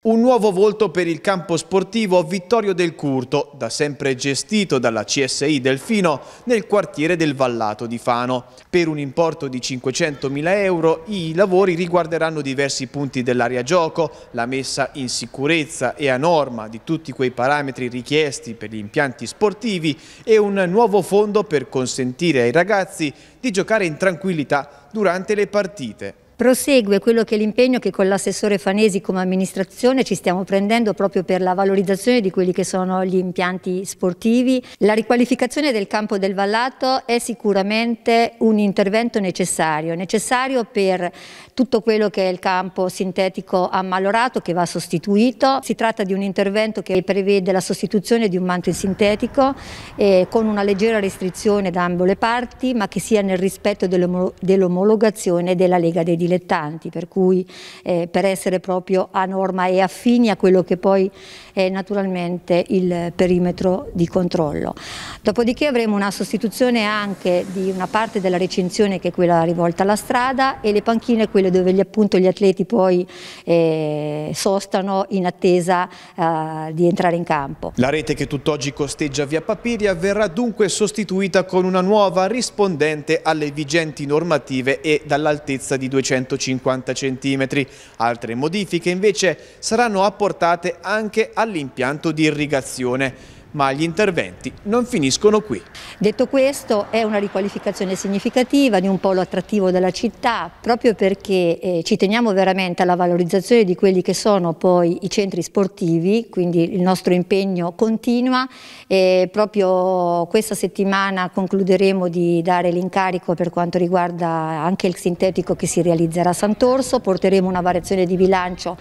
Un nuovo volto per il campo sportivo Vittorio del Curto, da sempre gestito dalla CSI Delfino nel quartiere del Vallato di Fano. Per un importo di 500.000 euro i lavori riguarderanno diversi punti dell'area gioco, la messa in sicurezza e a norma di tutti quei parametri richiesti per gli impianti sportivi e un nuovo fondo per consentire ai ragazzi di giocare in tranquillità durante le partite. Prosegue quello che è l'impegno che con l'assessore Fanesi come amministrazione ci stiamo prendendo proprio per la valorizzazione di quelli che sono gli impianti sportivi. La riqualificazione del campo del Vallato è sicuramente un intervento necessario, necessario per tutto quello che è il campo sintetico ammalorato che va sostituito. Si tratta di un intervento che prevede la sostituzione di un manto in sintetico eh, con una leggera restrizione da ambo le parti ma che sia nel rispetto dell'omologazione della Lega dei Diritti dilettanti, per cui eh, per essere proprio a norma e affini a quello che poi è naturalmente il perimetro di controllo. Dopodiché avremo una sostituzione anche di una parte della recinzione che è quella rivolta alla strada e le panchine quelle dove gli, appunto gli atleti poi eh, sostano in attesa eh, di entrare in campo. La rete che tutt'oggi costeggia via Papiria verrà dunque sostituita con una nuova rispondente alle vigenti normative e dall'altezza di 200 150 cm. Altre modifiche invece saranno apportate anche all'impianto di irrigazione ma gli interventi non finiscono qui. Detto questo è una riqualificazione significativa di un polo attrattivo della città proprio perché eh, ci teniamo veramente alla valorizzazione di quelli che sono poi i centri sportivi, quindi il nostro impegno continua e proprio questa settimana concluderemo di dare l'incarico per quanto riguarda anche il sintetico che si realizzerà a Sant'Orso, porteremo una variazione di bilancio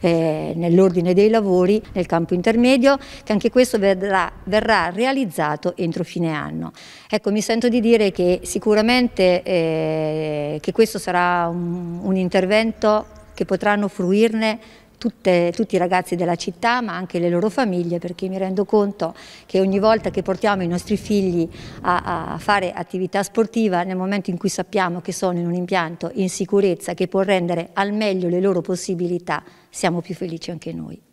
eh, nell'ordine dei lavori nel campo intermedio che anche questo vedrà verrà, verrà realizzato entro fine anno. Ecco, mi sento di dire che sicuramente eh, che questo sarà un, un intervento che potranno fruirne Tutte, tutti i ragazzi della città ma anche le loro famiglie perché mi rendo conto che ogni volta che portiamo i nostri figli a, a, fare attività sportiva nel momento in cui sappiamo che sono in un impianto in sicurezza che può rendere al meglio le loro possibilità siamo più felici anche noi.